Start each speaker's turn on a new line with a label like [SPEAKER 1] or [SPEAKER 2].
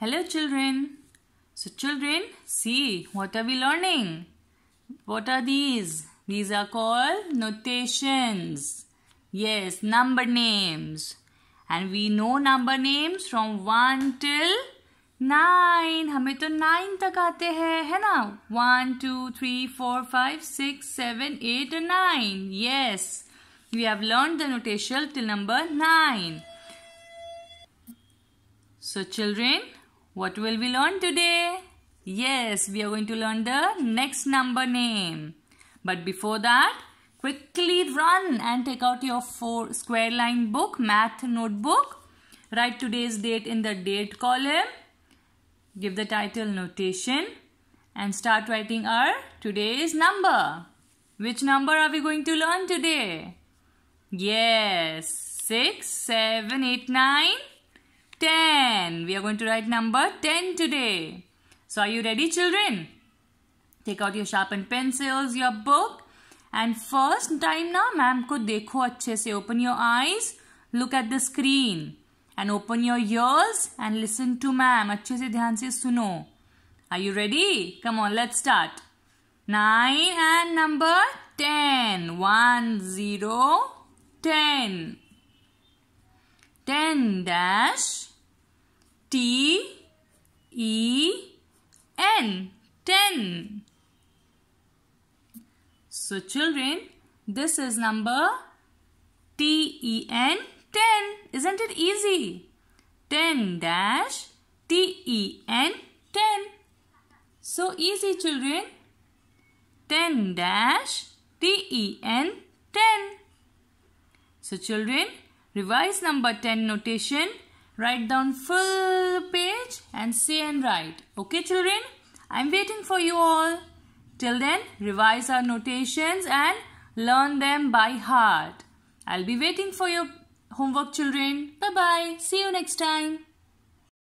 [SPEAKER 1] Hello children. So children, see what are we learning? What are these? These are called notations. Yes, number names. And we know number names from 1 till 9. हमें तो 9 तक आते हैं है ना 1, 2, 3, 4, 5, 6, 7, 8 and 9. Yes, we have learned the notation till number 9. So children, what will we learn today? Yes, we are going to learn the next number name. But before that, quickly run and take out your four square line book, math notebook. Write today's date in the date column. Give the title notation and start writing our today's number. Which number are we going to learn today? Yes, 6, 7, 8, 9, 10. 10. We are going to write number 10 today. So are you ready children? Take out your sharpened pencils, your book. And first time now, ma'am ko dekho acche se. Open your eyes, look at the screen. And open your ears and listen to ma'am. Acche se dhyan se suno. Are you ready? Come on, let's start. 9 and number 10. 1, 0, 10. 10 dash T E N 10 so children this is number T E N 10 isn't it easy 10 dash T E N 10 so easy children 10 dash T E N 10 so children revise number 10 notation Write down full page and say and write. Okay children? I'm waiting for you all. Till then, revise our notations and learn them by heart. I'll be waiting for your homework children. Bye-bye. See you next time.